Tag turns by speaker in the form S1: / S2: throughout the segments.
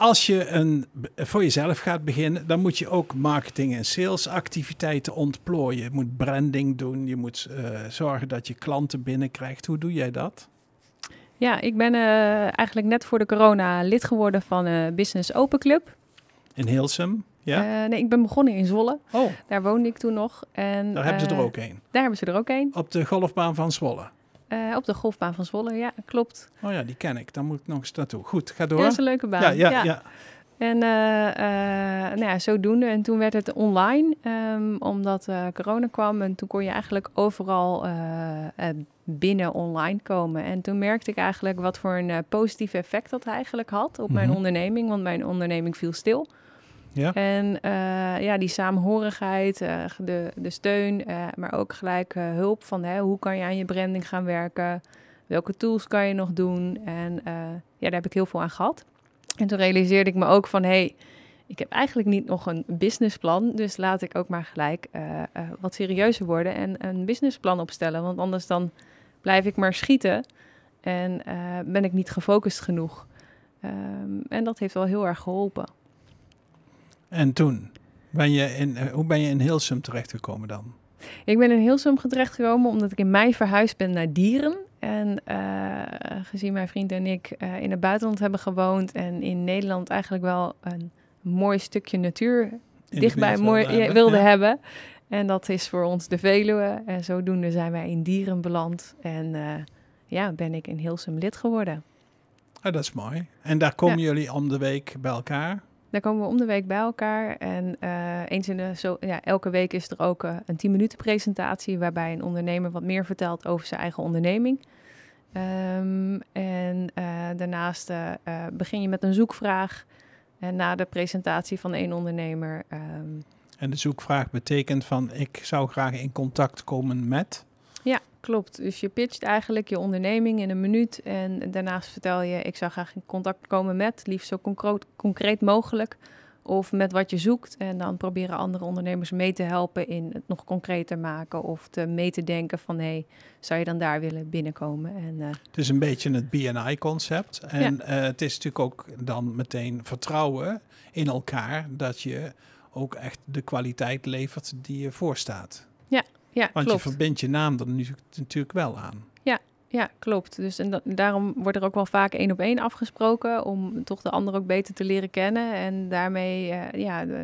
S1: als je een, voor jezelf gaat beginnen, dan moet je ook marketing- en salesactiviteiten ontplooien. Je moet branding doen, je moet eh, zorgen dat je klanten binnenkrijgt. Hoe doe jij dat?
S2: Ja, ik ben eh, eigenlijk net voor de corona lid geworden van uh, Business Open Club.
S1: In Hilsum? Ja?
S2: nee, ik ben begonnen in Zwolle. Oh. Daar woonde ik toen nog. En, daar hebben ze er ook een? Daar hebben ze er ook een.
S1: Op de golfbaan van Zwolle?
S2: Eh, op de golfbaan van Zwolle, ja, klopt.
S1: Oh ja, die ken ik. Dan moet ik nog eens naartoe. Goed, ga door. dat is een leuke baan. Ja, ja, ja.
S2: En uh, uh, nou ja, zodoende. En toen werd het online, ehm, omdat corona kwam. En toen kon je eigenlijk overal binnen online komen. En toen merkte ik eigenlijk wat voor een positief effect dat eigenlijk had op mijn mhm. onderneming. Want mijn onderneming viel stil. Ja. En eh, ja, die saamhorigheid, eh, de, de steun, eh, maar ook gelijk hulp van hè, hoe kan je aan je branding gaan werken? Welke tools kan je nog doen? En ja, daar heb ik heel veel aan gehad. En toen realiseerde ik me ook van, hé, hey, ik heb eigenlijk niet nog een businessplan, dus laat ik ook maar gelijk wat serieuzer worden en een businessplan opstellen, want anders dan blijf ik maar schieten en ben ik niet gefocust genoeg. Ehm, en dat heeft wel heel erg geholpen.
S1: En toen? Ben je in, eh, hoe ben je in Hilsum terechtgekomen dan?
S2: Ik ben in Hilsum terechtgekomen omdat ik in mei verhuisd ben naar Dieren. En eh, gezien mijn vriend en ik eh, in het buitenland hebben gewoond en in Nederland eigenlijk wel een mooi stukje natuur dichtbij mooi, hebben. wilde hebben. En dat is voor ons de Veluwe. En zodoende zijn wij in Dieren beland. En ja, ben ik in Hilsum lid geworden.
S1: Ah, dat is mooi. En daar komen jullie om de week bij elkaar?
S2: Dan komen we om de week bij elkaar en eh, eens in de, zo, ja, elke week is er ook eh, een 10 minuten presentatie waarbij een ondernemer wat meer vertelt over zijn eigen onderneming. Ehm, en eh, daarnaast begin je met een zoekvraag en na de presentatie van één ondernemer. Ehm,
S1: en de zoekvraag betekent van ik zou graag in contact komen met?
S2: Klopt, dus je pitcht eigenlijk je onderneming in een minuut en daarnaast vertel je, ik zou graag in contact komen met, liefst zo concreet mogelijk, of met wat je zoekt. En dan proberen andere ondernemers mee te helpen in het nog concreter maken of te mee te denken van hé, zou je dan daar willen binnenkomen? En, eh, Het
S1: is een beetje het BNI-concept. En eh, het is natuurlijk ook dan meteen vertrouwen in elkaar dat je ook echt de kwaliteit levert die je voorstaat.
S2: Ja, ja, Want klopt. je
S1: verbindt je naam er nu natuurlijk wel aan.
S2: Ja, ja klopt. Dus en daarom wordt er ook wel vaak één op één afgesproken om toch de ander ook beter te leren kennen. En daarmee eh, ja, eh,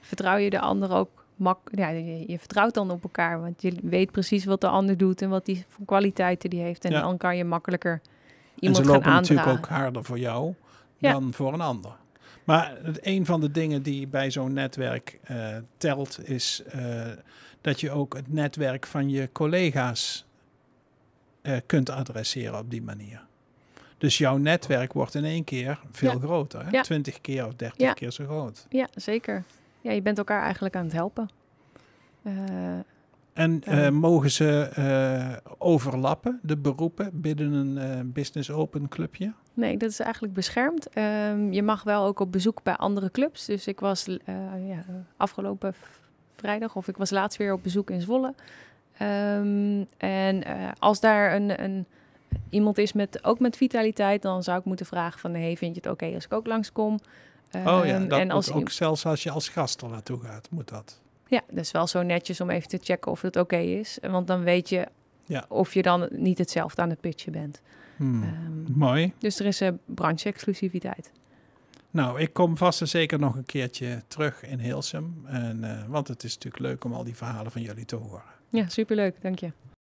S2: vertrouw je de ander ook mak. Ja, je, vertrouwt dan op elkaar, want je weet precies wat de ander doet en wat die voor kwaliteiten die heeft. En dan kan je makkelijker iemand en ze lopen natuurlijk ook
S1: harder voor jou dan voor een ander. Maar een van de dingen die bij zo'n netwerk eh, telt, is eh, dat je ook het netwerk van je collega's eh, kunt adresseren op die manier. Dus jouw netwerk wordt in één keer veel groter. Hè? keer of dertig keer zo groot.
S2: Ja, zeker. Ja, je bent elkaar eigenlijk aan het helpen.
S1: en mogen ze overlappen, de beroepen, binnen een business open clubje?
S2: nee, dat is eigenlijk beschermd. Ehm, je mag wel ook op bezoek bij andere clubs. Dus ik was eh, ja, afgelopen vrijdag of ik was laatst weer op bezoek in Zwolle. Ehm, en eh, als daar een, een, iemand is met ook met vitaliteit, dan zou ik moeten vragen van hey, vind je het oké als ik ook langskom? Um, oh ja, ehm, dat en als, ook
S1: zelfs als je als gast er naartoe gaat, moet dat.
S2: Ja, dat is wel zo netjes om even te checken of het oké is. Want dan weet je ja. Of je dan niet hetzelfde aan het pitchen bent.
S1: Hmm. Ehm, mooi.
S2: Dus er is een eh, branche-exclusiviteit.
S1: Nou, ik kom vast en zeker nog een keertje terug in Hilsum. En, eh, want het is natuurlijk leuk om al die verhalen van jullie te horen.
S2: Ja, superleuk. Dank je.